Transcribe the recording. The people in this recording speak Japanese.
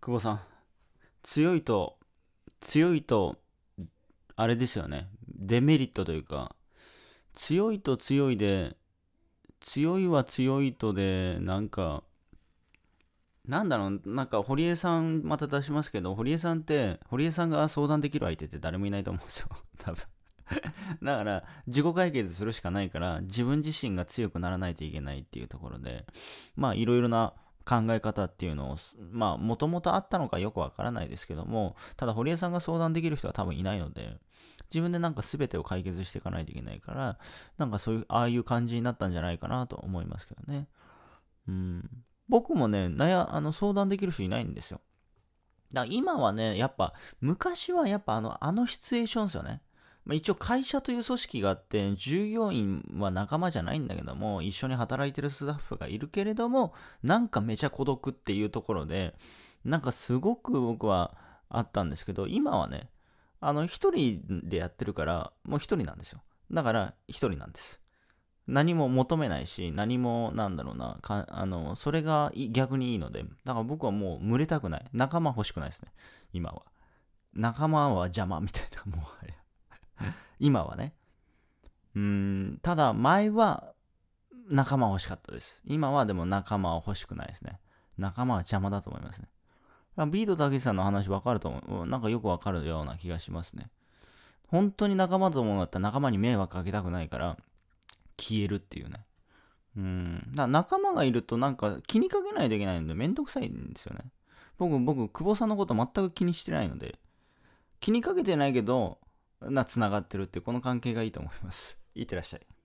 久保さん、強いと、強いと、あれですよね、デメリットというか、強いと強いで、強いは強いとで、なんか、なんだろう、なんか堀江さん、また出しますけど、堀江さんって、堀江さんが相談できる相手って誰もいないと思うんですよ、多分 だから、自己解決するしかないから、自分自身が強くならないといけないっていうところで、まあ、いろいろな考え方っていうのを、まあ、もともとあったのかよくわからないですけども、ただ堀江さんが相談できる人は多分いないので、自分でなんか全てを解決していかないといけないから、なんかそういう、ああいう感じになったんじゃないかなと思いますけどね。うん。僕もね、悩、あの、相談できる人いないんですよ。だから今はね、やっぱ、昔はやっぱあの、あのシチュエーションですよね。まあ、一応会社という組織があって、従業員は仲間じゃないんだけども、一緒に働いてるスタッフがいるけれども、なんかめちゃ孤独っていうところで、なんかすごく僕はあったんですけど、今はね、あの、一人でやってるから、もう一人なんですよ。だから、一人なんです。何も求めないし、何も、なんだろうな、あの、それが逆にいいので、だから僕はもう群れたくない。仲間欲しくないですね、今は。仲間は邪魔みたいな、もうあれ。今はね。うん、ただ前は仲間欲しかったです。今はでも仲間は欲しくないですね。仲間は邪魔だと思いますね。ビートたけしさんの話わかると思う。なんかよくわかるような気がしますね。本当に仲間と思うんだったら仲間に迷惑かけたくないから消えるっていうね。うん。だ仲間がいるとなんか気にかけないといけないんでめんどくさいんですよね。僕、僕、久保さんのこと全く気にしてないので、気にかけてないけど、な繋がってるっていうこの関係がいいと思います。いってらっしゃい。